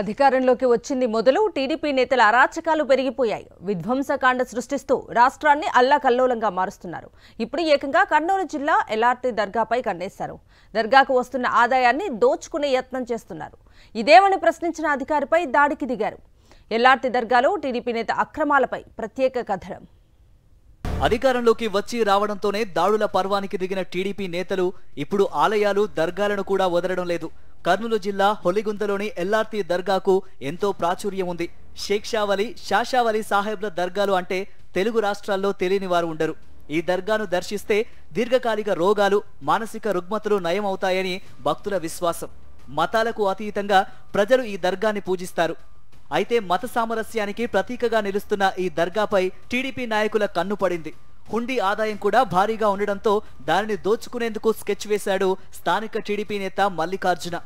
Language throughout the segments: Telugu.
అధికారంలోకి వచ్చింది మొదలు టీడీపీ నేతల అరాచకాలు పెరిగిపోయాయి విధ్వంసకాండ సృష్టిస్తూ రాష్ట్రాన్ని అల్లకల్లోలంగా మారుస్తున్నారు ఇప్పుడు ఏకంగా కర్నూలు జిల్లా ఎల్ఆర్టీ దర్గాపై కన్నేశారు దర్గాకు వస్తున్న ఆదాయాన్ని దోచుకునే యత్నం చేస్తున్నారు ఇదేమని ప్రశ్నించిన అధికారిపై దాడికి దిగారు ఎల్ఆర్టీ దర్గాలో టీడీపీ నేత అక్రమాలపై ప్రత్యేక కథనం అధికారంలోకి వచ్చి రావడంతోనే దాడుల పర్వానికి దిగిన టీడీపీ నేతలు ఇప్పుడు ఆలయాలు దర్గాలను కూడా వదలడం లేదు కర్నూలు జిల్లా హొలిగుందలోని ఎల్ఆర్టీ దర్గాకు ఎంతో ప్రాచుర్యం ఉంది షేక్షావలి షాషావలి సాహెబ్ల దర్గాలు అంటే తెలుగు రాష్ట్రాల్లో తెలియని వారు ఉండరు ఈ దర్గాను దర్శిస్తే దీర్ఘకాలిక రోగాలు మానసిక రుగ్మతలు నయమవుతాయని భక్తుల విశ్వాసం మతాలకు అతీతంగా ప్రజలు ఈ దర్గాని పూజిస్తారు అయితే మత సామరస్యానికి ప్రతీకగా నిలుస్తున్న ఈ దర్గాపై టీడీపీ నాయకుల కన్ను పడింది హుండీ ఆదాయం కూడా భారీగా ఉండడంతో దానిని దోచుకునేందుకు స్కెచ్ వేశాడు స్థానిక టీడీపీ నేత మల్లికార్జున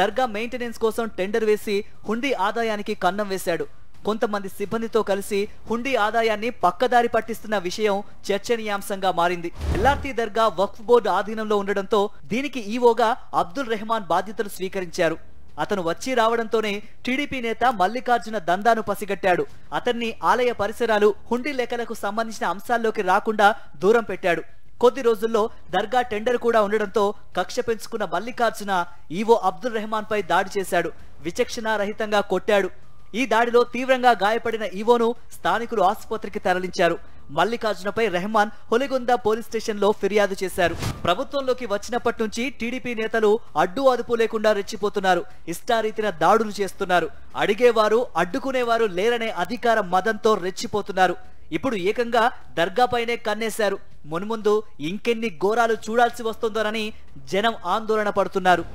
దర్గా మెయింటెనెన్స్ కోసం టెండర్ వేసి హుండీ ఆదాయానికి కన్నం వేశాడు కొంతమంది సిబ్బందితో కలిసి హుండీ ఆదాయాన్ని పక్కదారి పట్టిస్తున్న విషయం చర్చనీయాంశంగా మారింది ఎల్ఆర్టీ దర్గా వక్ఫ్ బోర్డు ఆధీనంలో ఉండడంతో దీనికి ఈవోగా అబ్దుల్ రెహమాన్ బాధ్యతలు స్వీకరించారు అతను వచ్చి రావడంతోనే టీడీపీ నేత మల్లికార్జున దందాను పసిగట్టాడు అతన్ని ఆలయ పరిసరాలు హుండీ లెక్కలకు సంబంధించిన అంశాల్లోకి రాకుండా దూరం పెట్టాడు కొద్ది రోజుల్లో దర్గా టెండర్ కూడా ఉండడంతో కక్ష పెంచుకున్న మల్లికార్జున ఈవో అబ్దుల్ రెహమాన్ పై దాడి చేశాడు విచక్షణారహితంగా కొట్టాడు ఈ దాడిలో తీవ్రంగా గాయపడిన ఈవోను స్థానికులు ఆసుపత్రికి తరలించారు మల్లికార్జునపై రెహమాన్ హొలిగొంద పోలీస్ స్టేషన్లో ఫిర్యాదు చేశారు ప్రభుత్వంలోకి వచ్చినప్పటి నుంచి టీడీపీ నేతలు అడ్డు అదుపు లేకుండా రెచ్చిపోతున్నారు ఇష్టారీతిన దాడులు చేస్తున్నారు అడిగేవారు అడ్డుకునేవారు లేరనే అధికార మదంతో రెచ్చిపోతున్నారు ఇప్పుడు ఏకంగా దర్గాపైనే కన్నేశారు మునుముందు ఇంకెన్ని ఘోరాలు చూడాల్సి వస్తుందోనని జనం ఆందోళన పడుతున్నారు